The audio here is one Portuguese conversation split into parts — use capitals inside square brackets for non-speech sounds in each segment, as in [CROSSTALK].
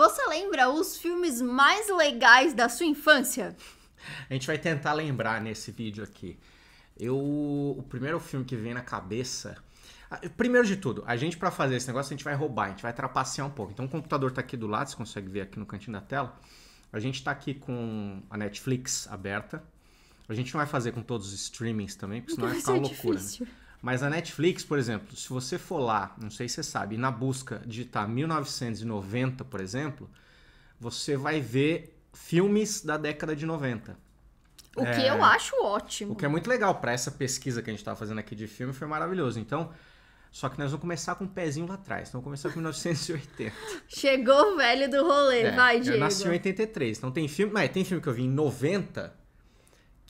Você lembra os filmes mais legais da sua infância? A gente vai tentar lembrar nesse vídeo aqui. Eu, o primeiro filme que vem na cabeça Primeiro de tudo, a gente para fazer esse negócio a gente vai roubar, a gente vai trapacear um pouco. Então o computador tá aqui do lado, você consegue ver aqui no cantinho da tela. A gente tá aqui com a Netflix aberta. A gente não vai fazer com todos os streamings também, porque senão então vai ficar uma loucura. Né? Difícil. Né? Mas a Netflix, por exemplo, se você for lá, não sei se você sabe, na busca digitar 1990, por exemplo, você vai ver filmes da década de 90. O é, que eu acho ótimo. O que é muito legal para essa pesquisa que a gente estava fazendo aqui de filme, foi maravilhoso. Então, só que nós vamos começar com um pezinho lá atrás. Então, vamos começar com 1980. [LAUGHS] Chegou o velho do rolê, é, vai, Diego. Eu nasci em 83. Então, tem filme... mas tem filme que eu vi em 90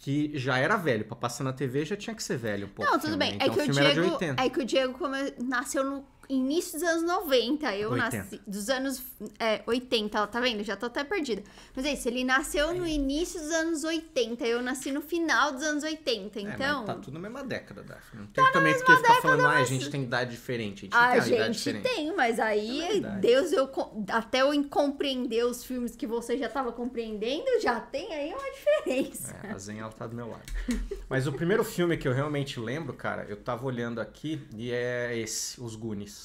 que já era velho. Pra passar na TV já tinha que ser velho um pouco. Não, tudo filme, bem. Né? Então, é, que o Diego, é que o Diego come... nasceu no início dos anos 90. Eu 80. nasci. Dos anos é, 80, ela tá vendo? Já tô até perdida. Mas é isso, ele nasceu no início dos anos 80. Eu nasci no final dos anos 80. É, então. É, tá tudo na mesma década, Daphne. Não tá tem tá também porque ficar tá falando, mas... ah, a gente tem idade diferente. A gente, a tem, a gente tem, mas é aí, é Deus, eu até eu compreender os filmes que você já tava compreendendo, já tem aí uma diferença. É, a Zen ela tá do meu lado. mas o primeiro filme que eu realmente lembro, cara, eu tava olhando aqui e é esse, Os Gunis.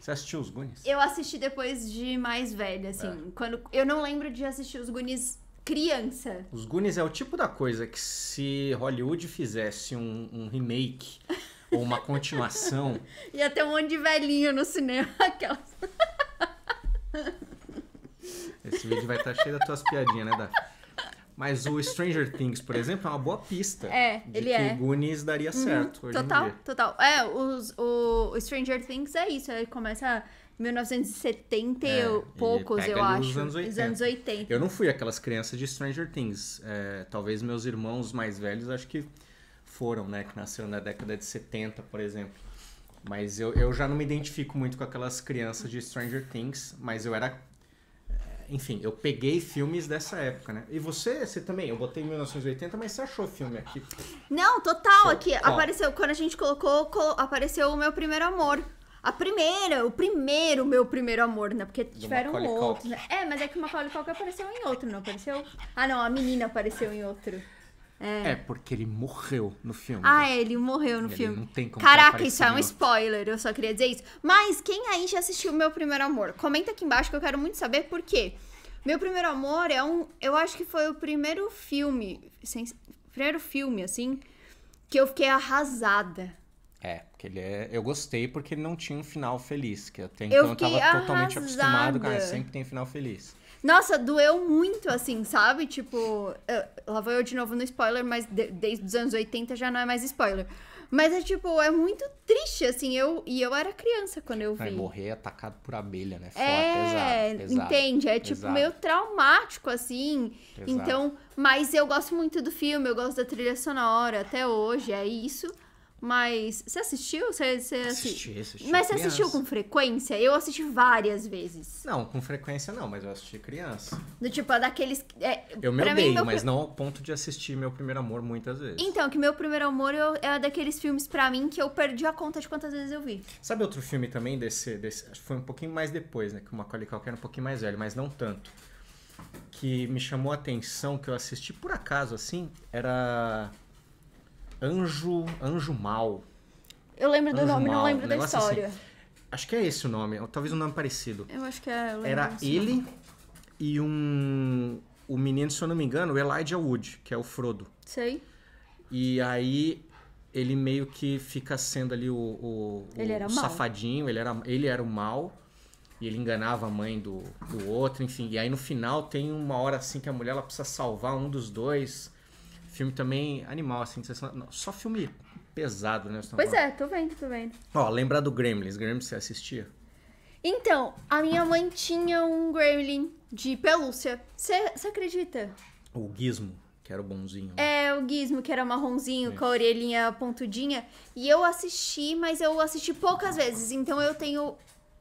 Você assistiu os Goonies? Eu assisti depois de mais velha, assim. É. Quando, eu não lembro de assistir os Goonies criança. Os Goonies é o tipo da coisa que se Hollywood fizesse um, um remake [LAUGHS] ou uma continuação... Ia ter um monte de velhinho no cinema. [LAUGHS] Aquelas... Esse vídeo vai estar tá cheio das tuas piadinhas, né, Daphne? Mas o Stranger Things, por exemplo, é uma boa pista. É, de ele que é. Goonies daria uhum. certo. Uhum, total, total. É, os, o, o Stranger Things é isso. Ele começa em 1970 é, e poucos, eu acho. Os anos, 80. anos 80. Eu não fui aquelas crianças de Stranger Things. É, talvez meus irmãos mais velhos, acho que foram, né? Que nasceram na década de 70, por exemplo. Mas eu, eu já não me identifico muito com aquelas crianças de Stranger Things, mas eu era enfim, eu peguei filmes dessa época, né? E você, você também, eu botei em 1980, mas você achou filme aqui? Não, total, aqui apareceu, quando a gente colocou, colo, apareceu o meu primeiro amor. A primeira, o primeiro meu primeiro amor, né? Porque tiveram outros, né? É, mas é que o Macaulay Culkin apareceu em outro, não apareceu? Ah, não, a menina apareceu em outro. É. é. porque ele morreu no filme. Ah, né? ele morreu no ele filme. Não tem como Caraca, isso é um spoiler, eu só queria dizer isso. Mas quem aí já assistiu Meu Primeiro Amor? Comenta aqui embaixo que eu quero muito saber por quê. Meu Primeiro Amor é um. Eu acho que foi o primeiro filme. Sem, primeiro filme, assim. Que eu fiquei arrasada. É, porque ele é. Eu gostei porque ele não tinha um final feliz. Que até então eu, eu tava arrasada. totalmente acostumado, cara. Ah, sempre tem final feliz. Nossa, doeu muito, assim, sabe? Tipo, eu, lá vou eu de novo no spoiler, mas de, desde os anos 80 já não é mais spoiler. Mas é tipo, é muito triste, assim, eu, e eu era criança quando eu vi. Vai morrer é atacado por abelha, né? é, pesado, pesado, entende? É tipo pesado. meio traumático, assim. Exato. Então, mas eu gosto muito do filme, eu gosto da trilha sonora até hoje, é isso. Mas você assistiu? Você, você assisti, assisti, assisti. Mas você criança. assistiu com frequência? Eu assisti várias vezes. Não, com frequência não, mas eu assisti criança. Do tipo, daqueles. É, eu me odeio, mim, meu... mas não ao ponto de assistir Meu Primeiro Amor muitas vezes. Então, que Meu Primeiro Amor eu, é daqueles filmes para mim que eu perdi a conta de quantas vezes eu vi. Sabe outro filme também desse. desse foi um pouquinho mais depois, né? Que o Macaulay Culkin era um pouquinho mais velho, mas não tanto. Que me chamou a atenção, que eu assisti por acaso assim, era. Anjo, Anjo Mal. Eu lembro do nome, Mal, não lembro da assim. história. Assim. Acho que é esse o nome, ou talvez um nome parecido. Eu acho que é. Era ele nome. e um o menino, se eu não me engano, o Elijah Wood, que é o Frodo. Sei. E aí ele meio que fica sendo ali o, o, ele o safadinho, ele era, ele era o mal. E ele enganava a mãe do, do outro, enfim. E aí no final tem uma hora assim que a mulher ela precisa salvar um dos dois Filme também animal, assim, sensacional. Só filme pesado, né? Pois é, falando. é, tô vendo, tô vendo. Ó, lembra do Gremlins? Gremlins você assistia? Então, a minha mãe tinha um Gremlin de pelúcia. Você acredita? O Gizmo, que era o bonzinho. Né? É, o Gizmo, que era marronzinho, com a orelhinha pontudinha. E eu assisti, mas eu assisti poucas vezes. Então eu tenho.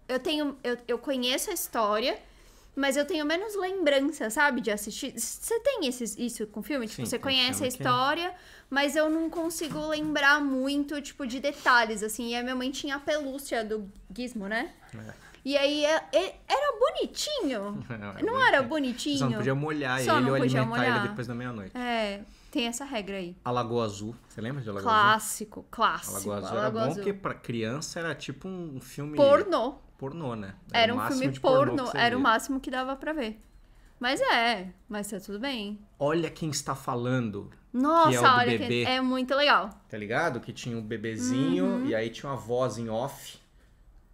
Eu tenho. Eu, eu conheço a história mas eu tenho menos lembrança, sabe, de assistir. Você tem isso com filme? Tipo, Sim, tipo, você conhece a história, que... mas eu não consigo lembrar muito, tipo, de detalhes, assim. E a minha mãe tinha a pelúcia do Gizmo, né? É. E aí é, é, era bonitinho. [LAUGHS] não, é não era bonitinho. Só não podia molhar Só ele ou alimentar molhar. ele depois da meia-noite. É. Tem essa regra aí. A Lagoa Azul. Você lembra de Lagoa clássico, Azul? Clássico, clássico. A Lagoa Azul Lagoa era Azul. bom porque pra criança era tipo um filme... Pornô pornô, né? Era, era um filme pornô, pornô era o máximo que dava para ver. Mas é, mas tá tudo bem. Olha quem está falando. Nossa, que é olha, bebê, que é muito legal. Tá ligado? Que tinha um bebezinho uhum. e aí tinha uma voz em off,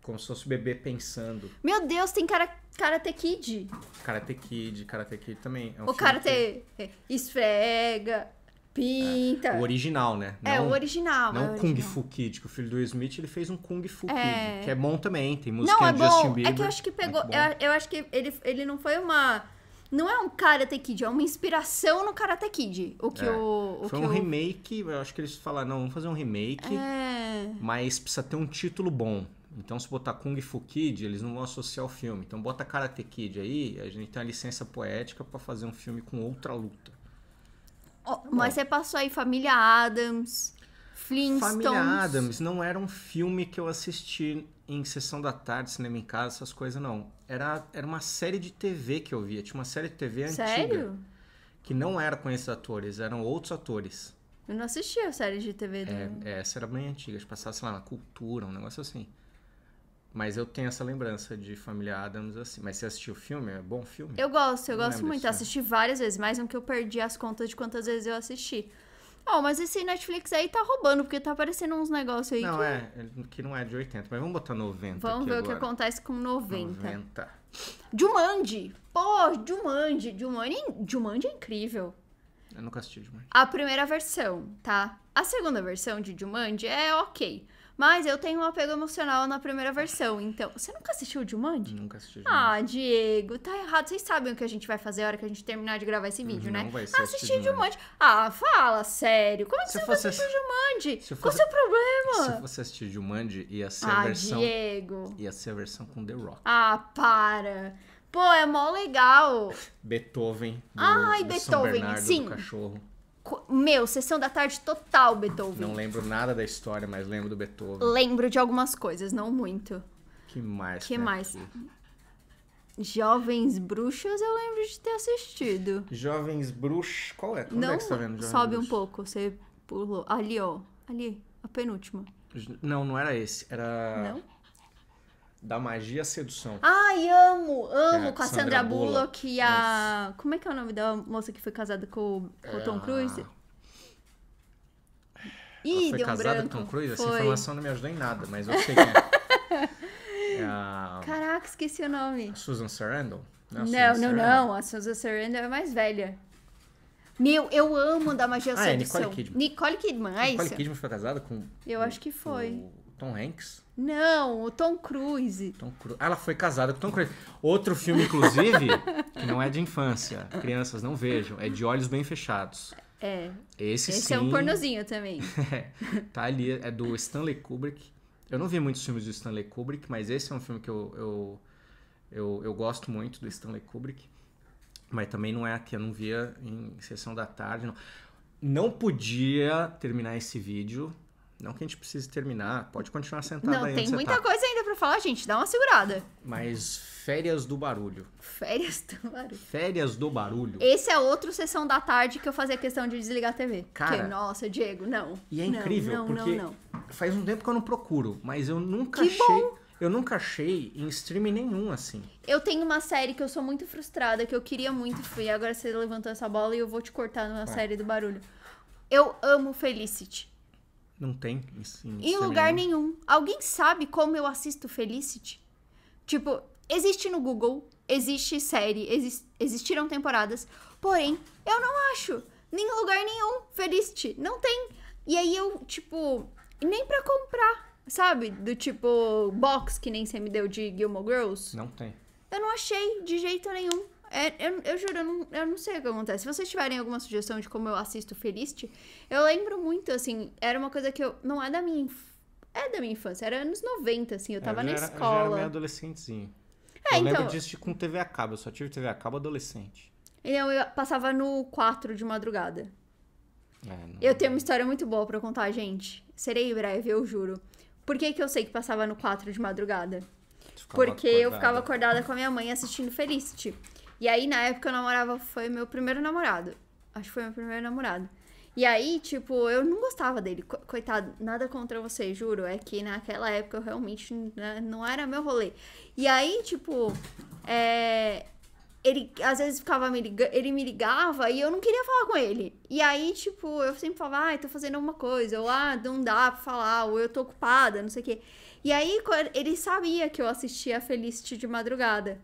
como se fosse o bebê pensando. Meu Deus, tem cara Karate Kid. Karate Kid, Karate Kid também. É um o Karate que... esfrega, Pinta. É, o original, né? Não, é, o original. Não é o original. Kung Fu Kid, que o filho do Smith ele fez um Kung Fu é. Kid, que é bom também, tem música não, é do bom. Justin Bieber. É que eu acho que pegou. Eu, eu, acho que ele, ele não foi uma. Não é um Karate Kid, é uma inspiração no Karate Kid. O que é. o. o foi que um o... remake, eu acho que eles falaram, não, vamos fazer um remake. É. Mas precisa ter um título bom. Então, se botar Kung Fu Kid, eles não vão associar o filme. Então, bota Karate Kid aí, a gente tem a licença poética para fazer um filme com outra luta. Tá mas você passou aí Família Adams, Flintstones. Família Adams não era um filme que eu assisti em sessão da tarde, cinema em casa, essas coisas, não. Era, era uma série de TV que eu via. Tinha uma série de TV antiga. Sério? Que não era com esses atores, eram outros atores. Eu não assistia a série de TV do... É, é, essa era bem antiga, passava, sei lá, na cultura, um negócio assim. Mas eu tenho essa lembrança de Família Adams assim. Mas você assistiu o filme? É bom filme? Eu gosto, eu não gosto muito. Assisti várias vezes, mas um que eu perdi as contas de quantas vezes eu assisti. Ó, oh, mas esse Netflix aí tá roubando, porque tá aparecendo uns negócios aí não, que... é, que não é de 80, mas vamos botar 90 Vamos ver agora. o que acontece com 90. 90. Jumanji! Pô, Jumanji! Jumanji, Jumanji é incrível. Eu nunca assisti Jumanji. A primeira versão, tá? A segunda versão de Jumanji é ok. Mas eu tenho um apego emocional na primeira versão, então. Você nunca assistiu o Jumanji? Nunca assisti Jumanji. Ah, Diego, tá errado. Vocês sabem o que a gente vai fazer a hora que a gente terminar de gravar esse vídeo, não né? Vai ser Assistir o Jumanji. Ah, fala, sério. Como é que se você fosse assistir o Jumanji? Se fosse... Qual o seu problema? Se você assistir o Jumanji, ia ser ah, a versão. Diego. Ia ser a versão com The Rock. Ah, para. Pô, é mó legal. [LAUGHS] Beethoven. Do, Ai, do Beethoven, Bernardo, sim. Do cachorro. Meu, sessão da tarde total, Beethoven. Não lembro nada da história, mas lembro do Beethoven. Lembro de algumas coisas, não muito. Que mais? Que mais? Aqui? Jovens Bruxas eu lembro de ter assistido. Jovens Bruxas. Qual é? Quando é não, é que você tá vendo? Jovens sobe bruxas? um pouco, você pulou. Ali, ó. Ali, a penúltima. Não, não era esse. Era. Não? da magia à sedução. Ai, amo, amo é, com a Sandra, Sandra Bullock, e a. Isso. Como é que é o nome da moça que foi casada com, é com o Tom Cruise? Ih, foi casada com com Tom Cruise? Foi. Essa informação não me ajudou em nada, mas eu sei é. [LAUGHS] É a... Caraca, esqueci o nome. A Susan Sarandon? Não, não, não, não, A Susan Sarandon é mais velha. Meu, eu amo da magia ah, sedução. É Nicole Kidman. Nicole Kidman, é Nicole isso. Nicole Kidman foi casada com. Eu o, acho que foi. Tom Hanks? Não, o Tom Cruise. Tom ah, Ela foi casada com Tom Cruise. Outro filme, inclusive, [LAUGHS] que não é de infância. Crianças, não vejam. É de olhos bem fechados. É. Esse, Esse sim... é um pornozinho também. [LAUGHS] É, tá ali, é do Stanley Kubrick. Eu não vi muitos filmes do Stanley Kubrick, mas esse é um filme que eu, eu, eu, eu gosto muito do Stanley Kubrick. Mas também não é que eu não via em sessão da tarde. Não, não podia terminar esse vídeo não que a gente precise terminar, pode continuar sentado Não, aí tem muita tá. coisa ainda para falar, gente, dá uma segurada. Mas férias do barulho. Férias do barulho. Férias do barulho. Esse é outro sessão da tarde que eu fazia questão de desligar a TV. Cara, que, nossa, Diego, não. E é incrível, não, porque não, faz um tempo que eu não procuro, mas eu nunca que achei. Bom. Eu nunca achei em streaming nenhum, assim. Eu tenho uma série que eu sou muito frustrada, que eu queria muito, e agora você levantou essa bola e eu vou te cortar numa Vai. série do barulho. Eu amo Felicity. Não tem. Em, em lugar nenhum. nenhum. Alguém sabe como eu assisto Felicity? Tipo, existe no Google, existe série, exi existiram temporadas. Porém, eu não acho. Nem lugar nenhum. Felicity. Não tem. E aí eu, tipo, nem pra comprar. Sabe? Do tipo, box que nem você me deu de Gilmore Girls. Não tem. Eu não achei de jeito nenhum. É, eu, eu, juro, eu não, eu não, sei o que acontece. Se vocês tiverem alguma sugestão de como eu assisto Felicity, eu lembro muito, assim, era uma coisa que eu. Não é da minha infância. É da minha infância, era anos 90, assim, eu é, tava eu na era, escola. Eu já era meio adolescentezinho. É, eu então... lembro disso com TV a cabo, eu só tive TV a cabo adolescente. Então, eu passava no 4 de madrugada. É, não... Eu tenho uma história muito boa para contar, gente. Serei breve, eu juro. Por que, que eu sei que passava no 4 de madrugada? Porque acordada. eu ficava acordada com a minha mãe assistindo Felicity. E aí, na época, eu namorava, foi meu primeiro namorado. Acho que foi meu primeiro namorado. E aí, tipo, eu não gostava dele. Coitado, nada contra você, juro. É que naquela época eu realmente né, não era meu rolê. E aí, tipo, é... ele às vezes ficava me ele me ligava e eu não queria falar com ele. E aí, tipo, eu sempre falava, ah, tô fazendo alguma coisa, ou ah, não dá pra falar, ou eu tô ocupada, não sei o quê. E aí, ele sabia que eu assistia Felicity de madrugada.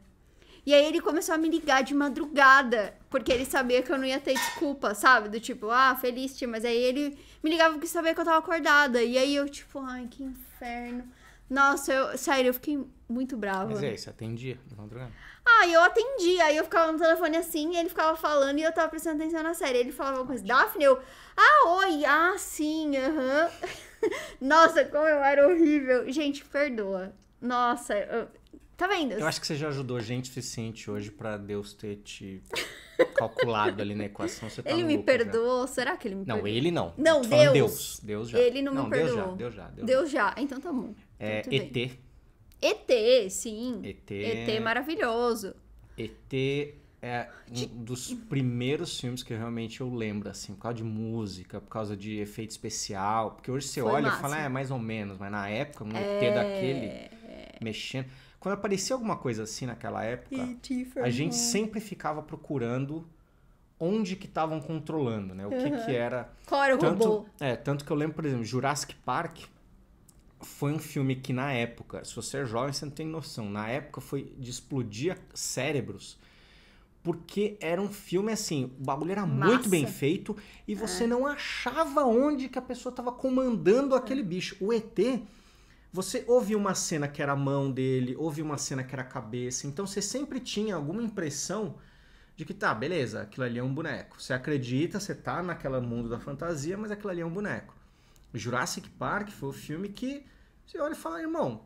E aí ele começou a me ligar de madrugada, porque ele sabia que eu não ia ter desculpa, sabe? Do tipo, ah, feliz, tia. Mas aí ele me ligava porque sabia que eu tava acordada. E aí eu, tipo, ai, que inferno. Nossa, eu, sério, eu fiquei muito brava. Mas é isso, atendia, não tá drogando. Ah, eu atendi. Aí eu ficava no telefone assim, e ele ficava falando e eu tava prestando atenção na série. Ele falava alguma coisa, Daphne, eu, ah, oi, ah, sim, aham. Uhum. [LAUGHS] Nossa, como eu era horrível. Gente, perdoa. Nossa, eu, Tá vendo? Eu acho que você já ajudou gente suficiente hoje para Deus ter te calculado ali na equação. Tá ele me perdoou? Já. Será que ele me não, perdoou? Não, ele não. Não, Deus. Deus. Deus. já. Ele não, não me perdoou. Deus já, Deus já. Deus, Deus já. já. Então tá bom. Então é, ET. Bem. ET, sim. ET. ET é maravilhoso. ET é um dos primeiros filmes que realmente eu lembro, assim, por causa de música, por causa de efeito especial. Porque hoje você Foi olha e fala, ah, é mais ou menos, mas na época, um é... ET daquele mexendo. Quando aparecia alguma coisa assim naquela época, a gente sempre ficava procurando onde que estavam controlando, né? O que uhum. que era. Qual era o tanto, robô? É, tanto que eu lembro, por exemplo, Jurassic Park foi um filme que na época, se você é jovem, você não tem noção, na época foi de explodir cérebros. Porque era um filme assim, o bagulho era Massa. muito bem feito e você é. não achava onde que a pessoa estava comandando aquele é. bicho. O ET, você ouve uma cena que era a mão dele, ouve uma cena que era a cabeça, então você sempre tinha alguma impressão de que tá, beleza, aquilo ali é um boneco. Você acredita, você tá naquela mundo da fantasia, mas aquilo ali é um boneco. Jurassic Park foi o filme que você olha e fala, irmão,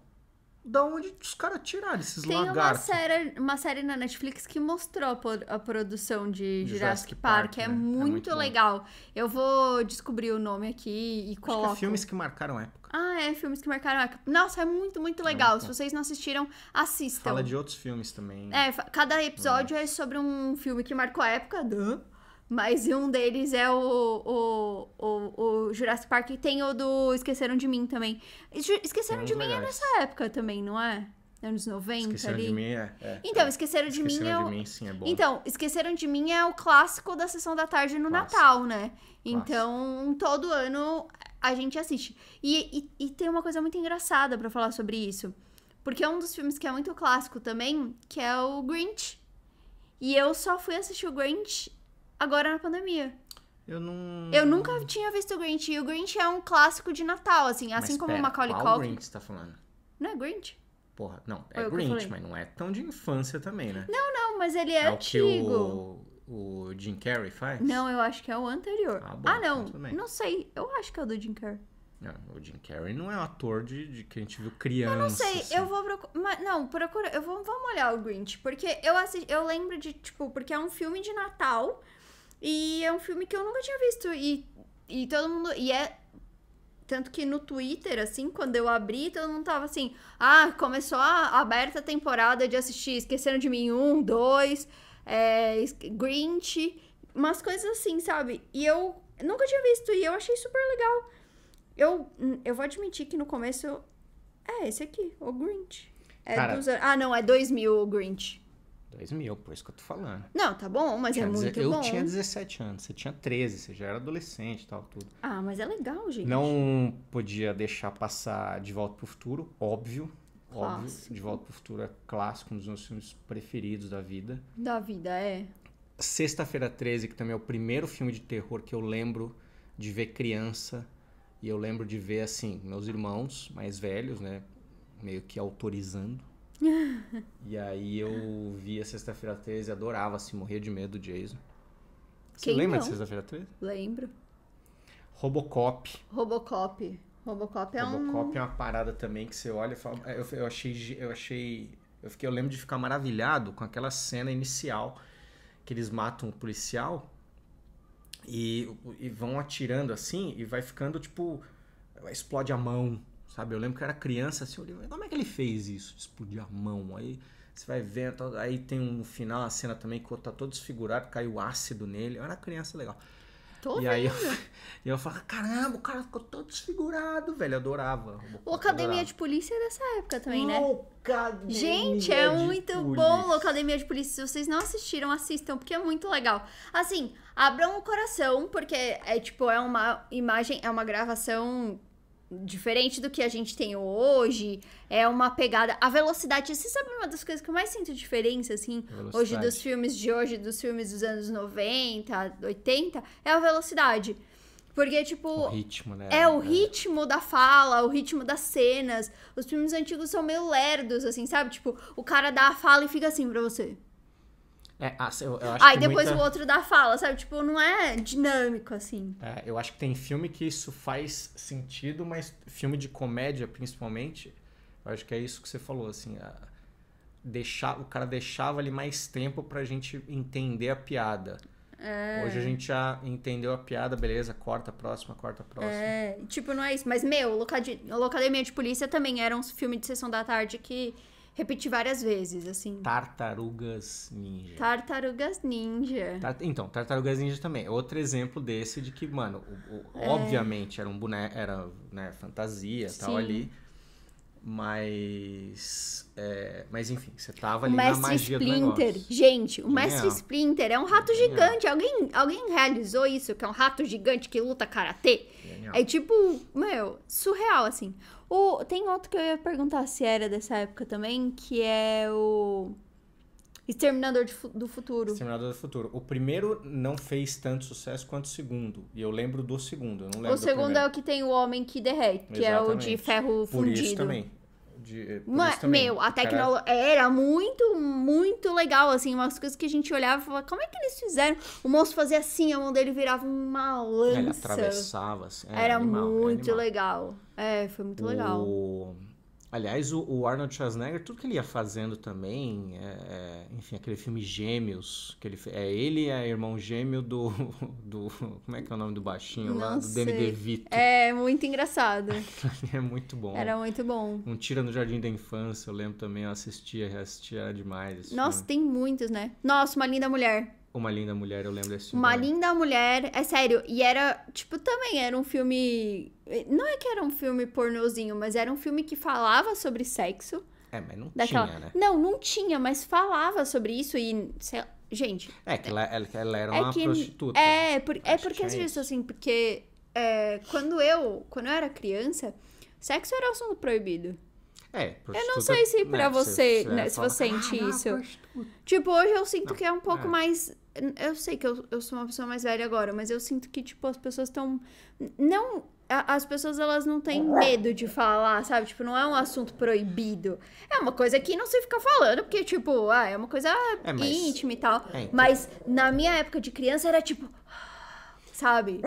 da onde os caras tiraram esses Tem lagartos. Tem uma série, uma série na Netflix que mostrou a, produção de Jurassic, Jurassic Park. Park. É, né? muito é, muito legal. Bom. Eu vou descobrir o nome aqui e é coloco. É filmes que marcaram época. Ah, é, filmes que marcaram época. Nossa, é muito, muito legal. É, Se vocês não assistiram, assistam. Fala de outros filmes também. É, cada episódio é, sobre um filme que marcou a época. Mas um deles é o, o, o, o Jurassic Park e tem o do Esqueceram de Mim também. Esqueceram é de Mim é nessa época também, não é? Anos 90 esqueceram ali. De mim, é, é então, é. Esqueceram de esqueceram Mim é. De mim, sim, é bom. Então, Esqueceram de Mim é o clássico da sessão da tarde no Natal, né? Então, todo ano a gente assiste. E, e, e tem uma coisa muito engraçada para falar sobre isso. Porque é um dos filmes que é muito clássico também, que é o Grinch. E eu só fui assistir o Grinch agora na pandemia. Eu não. Eu nunca tinha visto o Grinch. E o Grinch é um clássico de Natal, assim, mas assim como o Macaulay Culkin. Qual Grinch você tá falando? Não é Grinch? Porra, não, é Ou Grinch, mas não é tão de infância também, né? Não, não, mas ele é, é antigo. O que o, o Jim Carrey faz? Não, eu acho que é o anterior. Ah, bom, ah não, então não sei. Eu acho que é o do Jim Carrey. Não, o Jim Carrey não é um ator de, de que a gente viu criança. Eu não sei, assim. eu vou procurar. Não, procura. Eu vou, vamos olhar o Grinch. Porque eu, assisti, eu lembro de, tipo, porque é um filme de Natal. E é um filme que eu nunca tinha visto. E, e todo mundo. E é. Tanto que no Twitter, assim, quando eu abri, todo mundo tava assim. Ah, começou a aberta temporada de assistir Esqueceram de Mim 1, 2, é, Grinch. Umas coisas assim, sabe? E eu nunca tinha visto. E eu achei super legal. Eu, eu vou admitir que no começo. Eu... É, esse aqui, o Grinch. É Cara, dos... Ah, não, é 2000 o Grinch. 2000, por isso que eu tô falando. Não, tá bom, mas tinha é muito eu bom. Eu tinha 17 anos, você tinha 13, você já era adolescente e tal, tudo. Ah, mas é legal, gente. Não podia deixar passar De Volta pro Futuro, óbvio. Clássico. Óbvio, De Volta pro Futuro é clássico, um dos meus filmes preferidos da vida. Da vida, é. Sexta-feira 13, que também é o primeiro filme de terror que eu lembro de ver criança. E eu lembro de ver, assim, meus irmãos mais velhos, né? Meio que autorizando [LAUGHS] e aí eu via Sexta-feira 13 adorava, assim, morria de medo de Jason. Você Quem lembra não? de Sexta-feira 13? Lembro. Robocop. Robocop. Robocop é Robocop um... Robocop é uma parada também que você olha e fala... Eu, eu achei... Eu achei... Eu, fiquei, eu lembro de ficar maravilhado com aquela cena inicial que eles matam o um policial e, e vão atirando assim e vai ficando, tipo... Explode a mão, Sabe, eu lembro que eu era criança, assim, eu olhei, como é que ele fez isso? Explodir a mão. Aí você vai vendo, aí tem um final, a cena também que tá todo desfigurado, caiu ácido nele. Eu era criança legal. Tô e vendo. aí eu, [LAUGHS] e eu falo, caramba, o cara ficou todo desfigurado, velho. Eu adorava. O Academia adorava. de Polícia é dessa época também, né? Academia Gente, é muito polícia. bom o Academia de Polícia. Se vocês não assistiram, assistam, porque é muito legal. Assim, abram o coração, porque é tipo, é uma imagem, é uma gravação diferente do que a gente tem hoje, é uma pegada. A velocidade, você sabe uma das coisas que eu mais sinto diferença, assim, hoje dos filmes de hoje, dos filmes dos anos 90, 80, é a velocidade. Porque, tipo. O ritmo, né? É o é. ritmo da fala, o ritmo das cenas. Os filmes antigos são meio lerdos, assim, sabe? Tipo, o cara dá a fala e fica assim pra você. É, ah, eu, eu acho depois muita... o outro dá fala, sabe? Tipo, não é dinâmico, assim. É, eu acho que tem filme que isso faz sentido, mas filme de comédia, principalmente, eu acho que é isso que você falou, assim. A... Deixar, o cara deixava ali mais tempo pra gente entender a piada. É. Hoje a gente já entendeu a piada, beleza, corta a próxima, corta a próxima. É, tipo, não é isso. Mas, meu, Locademia de Polícia também era um filme de sessão da tarde que repetir várias vezes, assim. Tartarugas Ninja. Tartarugas Ninja. Então, Tartarugas Ninja também. Outro exemplo desse de que, mano, o, o, é. obviamente era um boneco, era né, fantasia e tal ali. Mas. É, mas enfim, você tava ali o mestre na magia Splinter. Gente, o Genial. mestre Splinter é um rato gigante. Alguém, alguém realizou isso, que é um rato gigante que luta karatê? É tipo, meu, surreal, assim. O, tem outro que eu ia perguntar se era dessa época também, que é o Exterminador de, do Futuro. Exterminador do Futuro. O primeiro não fez tanto sucesso quanto o segundo. E eu lembro do segundo, eu não lembro O segundo é o que tem o homem que derrete, que Exatamente. é o de ferro fundido. Por isso também. De, eh, Mas, também. Meu, a tecnologia Cara... era muito, muito legal, assim, umas coisas que a gente olhava e falava, como é que eles fizeram? O moço fazia assim, a mão dele virava uma lança. Ele atravessava, assim. Era, é, era animal, muito era é legal. É, foi muito o... legal. Aliás, o, o, Arnold Schwarzenegger, tudo que ele ia fazendo também, é, é, enfim, aquele filme Gêmeos, que ele é ele é irmão gêmeo do, [LAUGHS] do como é que é o nome do baixinho Não lá, do sei. Danny DeVito. É muito engraçado. [LAUGHS] é muito bom. Era muito bom. Um Tira no Jardim da Infância, eu lembro também, eu assistia, assistia demais. Nossa, filme. tem muitos, né? Nossa, uma linda mulher. Uma Linda Mulher, eu lembro desse filme. Uma Linda Mulher, é sério. E era, tipo, também era um filme. Não é que era um filme pornozinho, mas era um filme que falava sobre sexo. É, mas não daquela... tinha, né? Não, não tinha, mas falava sobre isso e. Sei... Gente. É, que ela, ela era é uma que... prostituta. É, por... é porque as pessoas, assim, porque é, quando eu. Quando eu era criança, sexo era assunto proibido. É, eu não sei se para é, né, você, se, se, né, se você sente ah, isso. Tipo, hoje eu sinto não, que é um pouco é. mais eu sei que eu, eu sou uma pessoa mais velha agora, mas eu sinto que, tipo, as pessoas estão. Não. as pessoas, elas não têm medo de falar, sabe? Tipo, não é um assunto proibido. É uma coisa que não se fica falando, porque, tipo, ah, é uma coisa é, mas... íntima e tal. É, então. Mas na minha época de criança era tipo sabe?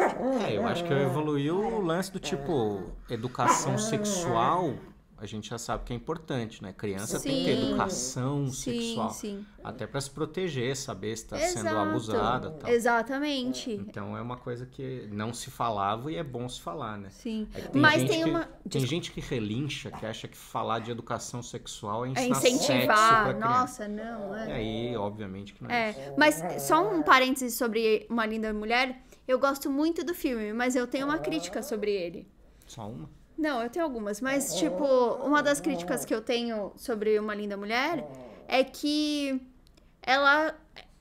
É, eu acho que evoluiu o lance do tipo educação sexual a gente já sabe que é importante, né? Criança sim, tem que ter educação sim, sexual. Sim. Até para se proteger, saber se está sendo abusada. Tal. Exatamente. É, então é uma coisa que não se falava e é bom se falar, né? Sim. É tem Mas tem uma. Que, tem gente que relincha, que acha que falar de educação sexual é, é incentivar. Nossa, não. É. E aí, obviamente que não é, é. Isso. Mas só um parêntese sobre Uma Linda Mulher. Eu gosto muito do filme, mas eu tenho uma crítica sobre ele. Só uma? Não, eu tenho algumas, mas, oh. tipo, uma das críticas que eu tenho sobre Uma Linda Mulher oh. é que ela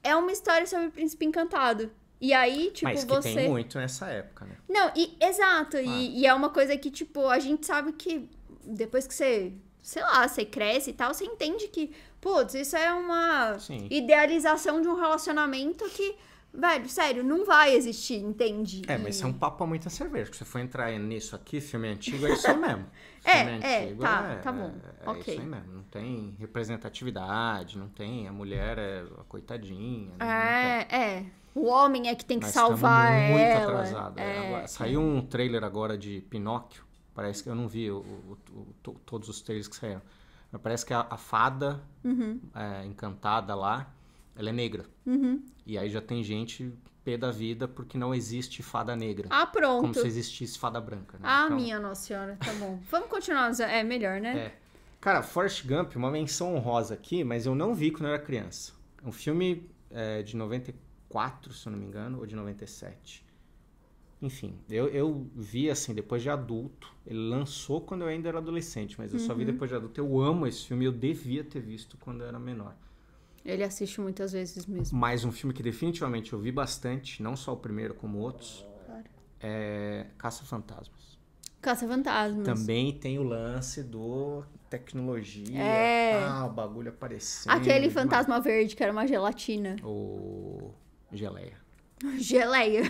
é uma história sobre o príncipe encantado. E aí, tipo, Mas que você. Tem muito nessa época, né? Não, e exato. Ah. E, e, é uma coisa que, tipo, a gente sabe que depois que você, sei lá, você cresce e tal, você entende que, putz, isso é uma Sim. idealização de um relacionamento que Velho, sério, não vai existir, entende? É, mas isso é um papo muito cerveja. Que você for entrar nisso aqui, filme antigo, é isso mesmo. [LAUGHS] é, é, tá, tá, é, tá bom. É, é, okay. isso aí mesmo. Não tem representatividade, não tem. A mulher é a coitadinha. Né, é, é. O homem é que tem que salvar muito ela. muito é. atrasada. É, é, saiu um trailer agora de Pinóquio. Parece que eu não vi o, o, o, todos os trailers que saíram. Mas parece que a, a fada uhum. encantada lá ela é negra. Uhum. E aí já tem gente pé da vida porque não existe fada negra. Ah, pronto. Como se existisse fada branca. Né? Ah, então... minha nossa senhora, tá bom. [LAUGHS] Vamos continuar, é melhor, né? É. Cara, Forrest Gump, uma menção honrosa aqui, mas eu não vi quando eu era criança. É um filme é, de 94, se eu não me engano, ou de 97. Enfim, eu, eu vi assim, depois de adulto. Ele lançou quando eu ainda era adolescente, mas eu uhum. só vi uhum. depois de adulto. Eu amo esse filme, eu devia ter visto quando eu era menor. Ele assiste muitas vezes mesmo. Mas um filme que definitivamente eu vi bastante, não só o primeiro como outros, claro. é Caça Fantasmas. Caça Fantasmas. Também tem o lance do tecnologia. É. Ah, o bagulho aparecendo. Aquele fantasma uma... verde que era uma gelatina. Ou geleia. [LAUGHS] [LAUGHS] Geleia.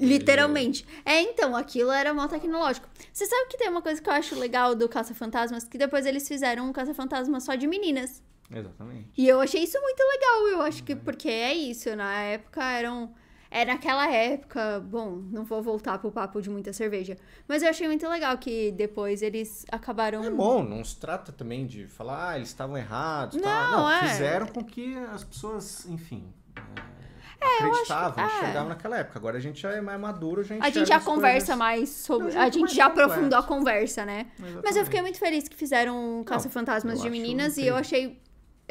Literalmente. É, então, aquilo era mal tecnológico. Você sabe que tem uma coisa que eu acho legal do Caça Fantasmas? Que depois eles fizeram um Caça Fantasma só de meninas. Exatamente. E eu achei isso muito legal, eu acho que porque é isso, na época eram era é naquela época, bom, não vou voltar pro papo de muita cerveja, mas eu achei muito legal que depois eles acabaram... É bom, não se trata também de falar, ah, eles estavam errados, não, tal. não é... fizeram com que as pessoas, enfim... É, acreditavam, acho... chegavam é. naquela época. Agora a gente já é mais maduro, a gente, a gente já conversa coisas... mais sobre. a gente, a gente é já aprofundou a conversa, né? Exatamente. Mas eu fiquei muito feliz que fizeram Caça Fantasmas de Meninas e eu achei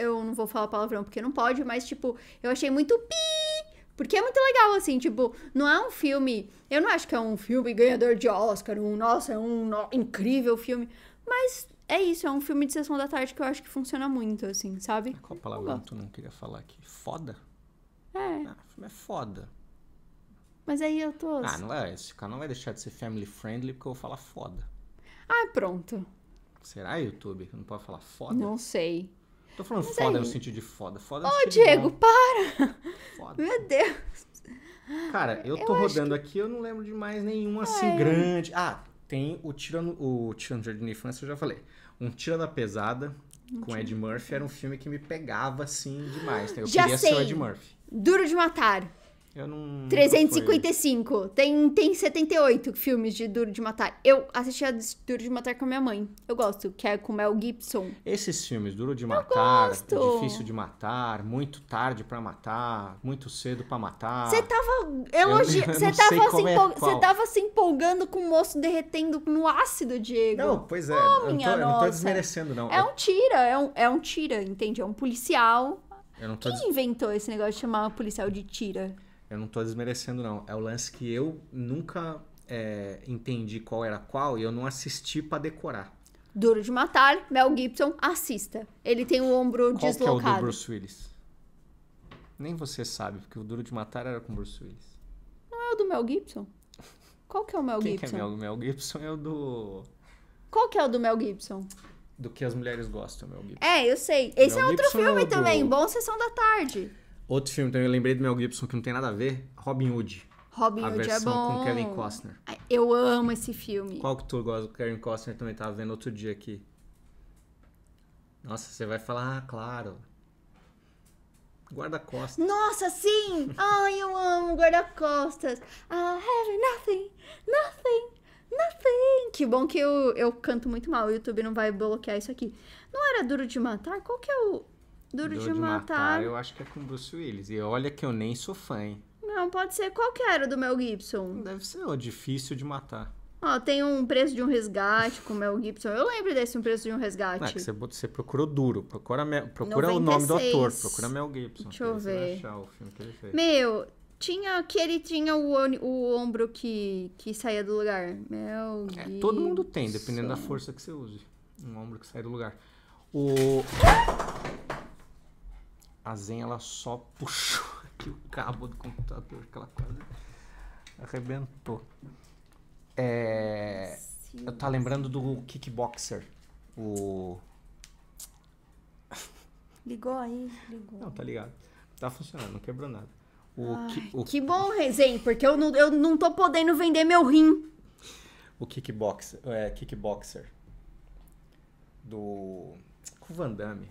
eu não vou falar palavrão porque não pode, mas tipo, eu achei muito pi, porque é muito legal assim, tipo, não é um filme, eu não acho que é um filme ganhador de Oscar, um nossa, é um no... incrível filme, mas é isso, é um filme de sessão da tarde que eu acho que funciona muito assim, sabe? É qual palavra tu não queria falar aqui? Foda? É. Ah, o filme é foda. Mas aí eu tô. Ah, não é. Esse canal não vai deixar de ser family friendly porque eu vou falar foda. Ah, pronto. Será YouTube? Não pode falar foda? Não sei. Tô falando Mas foda aí... no sentido de foda. Foda Ô, Diego, bom. para! Foda. Meu Deus. Cara, eu tô rodando que... aqui, eu não lembro de mais nenhum Ai. assim grande. Ah, tem o Tirano, o Tirano Jardim da Infância, eu já falei. Um tira da Pesada, com Ed Murphy, era um filme que me pegava assim demais. Então, eu já queria sei. ser o Ed Murphy. Duro de Matar. Eu não. 355. Tem, tem 78 filmes de Duro de Matar. Eu assisti a Duro de Matar com a minha mãe. Eu gosto, que é com Mel Gibson. Esses filmes, Duro de Matar, Difícil de Matar, Muito Tarde para Matar, Muito Cedo para Matar. Você tava eu Você [LAUGHS] tava, se é empol... é tava se empolgando com o moço derretendo no ácido, Diego. Não, pois é. Oh, eu, não tô, eu, não tô, desmerecendo, não. É um tira, é um, é um tira, entende? É um policial. Eu não tô Quem des... inventou esse negócio de chamar policial de tira? Eu não estou desmerecendo, não. É o lance que eu nunca é, entendi qual era qual e eu não assisti para decorar. Duro de Matar, Mel Gibson, assista. Ele tem o ombro qual deslocado. Qual que é o do Bruce Willis? Nem você sabe, porque o Duro de Matar era com o Bruce Willis. Não é o do Mel Gibson? Qual que é o Mel Quem é Gibson? Quem é o Mel Gibson é o do... Qual que é o do Mel Gibson? Do que as mulheres gostam, Mel Gibson. É, eu sei. Esse Mel é outro Gibson é filme é do... também, Bom Sessão da Tarde. Outro filme também, eu lembrei do Mel Gibson, que não tem nada a ver, Robin Hood. Robin Hood é bom. com Kevin Costner. Eu amo esse filme. Qual que tu gosta? O Kevin Costner também tava vendo outro dia aqui. Nossa, você vai falar, ah, claro. Guarda-costas. Nossa, sim! Ai, eu amo guarda-costas. I have nothing, nothing, nothing. Que bom que eu, eu canto muito mal. O YouTube não vai bloquear isso aqui. Não era Duro de Matar? Qual que é o, Duro, Duro de, de matar. matar. Eu acho que é com Bruce Willis. E olha que eu nem sou fã, hein? Não, pode ser qualquer do Mel Gibson. Deve ser, ó, difícil de matar. Ó, tem um preço de um resgate com o Mel Gibson. Eu lembro desse um preço de um resgate. Não, é que você, você procurou duro. Procura, procura o nome do ator. Procura Mel Gibson. Deixa eu ver. Achar o filme que ele fez. Meu, tinha que ele tinha o, o ombro que, que saía do lugar. Mel é, Gibson. todo mundo tem, dependendo da força que você use. Um ombro que sai do lugar. O a Zen ela só [LAUGHS] puxou aqui o cabo do computador, que ela quase arrebentou. É, sim, eu tá lembrando do kickboxer, o Ligou aí? Ligou. Não, tá ligado. Tá funcionando, não quebrou nada. O Ai, ki, o... Que bom, Zen, porque eu não, eu não tô podendo vender meu rim. O kickboxer, é, kickboxer do com Van Damme.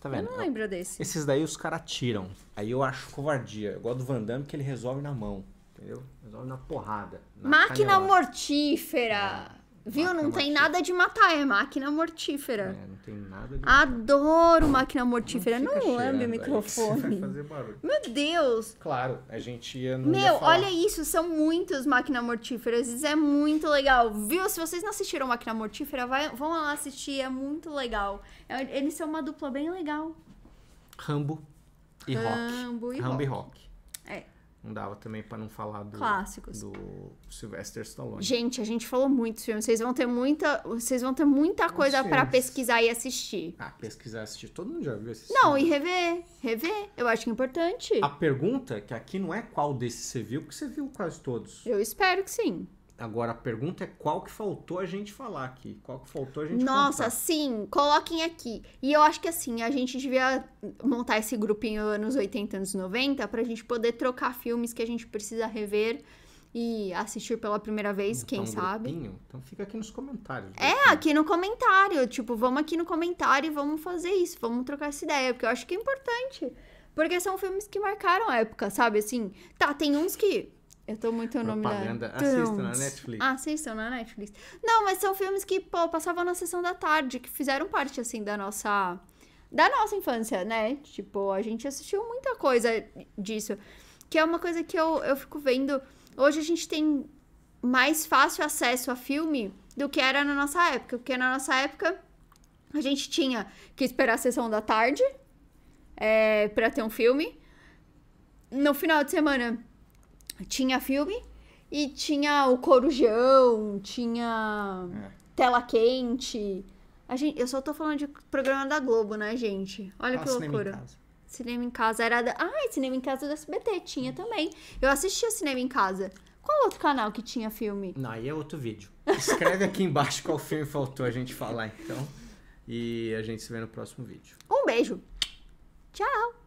Tá vendo? Eu não lembro desse. Esses daí os caras tiram. Aí eu acho covardia. Eu gosto do Van Damme que ele resolve na mão. Entendeu? Resolve na porrada. Na Máquina canelada. mortífera. É. Viu? Máquina não tem mortífera. nada de matar, é máquina mortífera. É, não tem nada de matar. Adoro máquina mortífera. Não, não lambe o microfone. fazer barulho. Meu Deus! Claro, a gente ia no. Meu, ia olha isso, são muitos máquinas mortíferas. Isso é muito legal. Viu? Se vocês não assistiram Máquina Mortífera, vai, vão lá assistir, é muito legal. É, eles são uma dupla bem legal. Rambo e Rock. Rambo e Rambo rock. E rock. Não dava também para não falar do, Clássicos. do Sylvester Stallone. Gente, a gente falou muitos filmes. Vocês vão ter muita, vocês vão ter muita coisa para pesquisar e assistir. Ah, pesquisar e assistir. Todo mundo já viu esse Não, filme. e rever. Rever. Eu acho que é importante. A pergunta, é que aqui não é qual desses você viu, porque você viu quase todos. Eu espero que sim. Agora a pergunta é qual que faltou a gente falar aqui? Qual que faltou a gente Nossa, contar? sim, coloquem aqui. E eu acho que assim, a gente devia montar esse grupinho anos 80, anos 90 pra gente poder trocar filmes que a gente precisa rever e assistir pela primeira vez, então, quem um sabe. Grupinho? Então fica aqui nos comentários. É, aqui no comentário, tipo, vamos aqui no comentário e vamos fazer isso, vamos trocar essa ideia, porque eu acho que é importante. Porque são filmes que marcaram a época, sabe? Assim, tá, tem uns que eu tô muito Propaganda. nominada. Assistam na Netflix. Assistam na Netflix. Não, mas são filmes que, pô, passavam na sessão da tarde, que fizeram parte, assim, da nossa. Da nossa infância, né? Tipo, a gente assistiu muita coisa disso. Que é uma coisa que eu, eu fico vendo. Hoje a gente tem mais fácil acesso a filme do que era na nossa época. Porque na nossa época a gente tinha que esperar a sessão da tarde é, eh, para ter um filme. No final de semana tinha filme e tinha o Corujão, tinha é. Tela Quente. A gente, eu só tô falando de programa da Globo, né, gente? Olha ah, que cinema loucura. casa. cinema em casa. era da... Ah, cinema em casa do SBT tinha também. Eu assistia cinema em casa. Qual outro canal que tinha filme? Não, aí é outro vídeo. Escreve aqui embaixo qual filme faltou a gente falar, então. E a gente se vê no próximo vídeo. Um beijo. Tchau.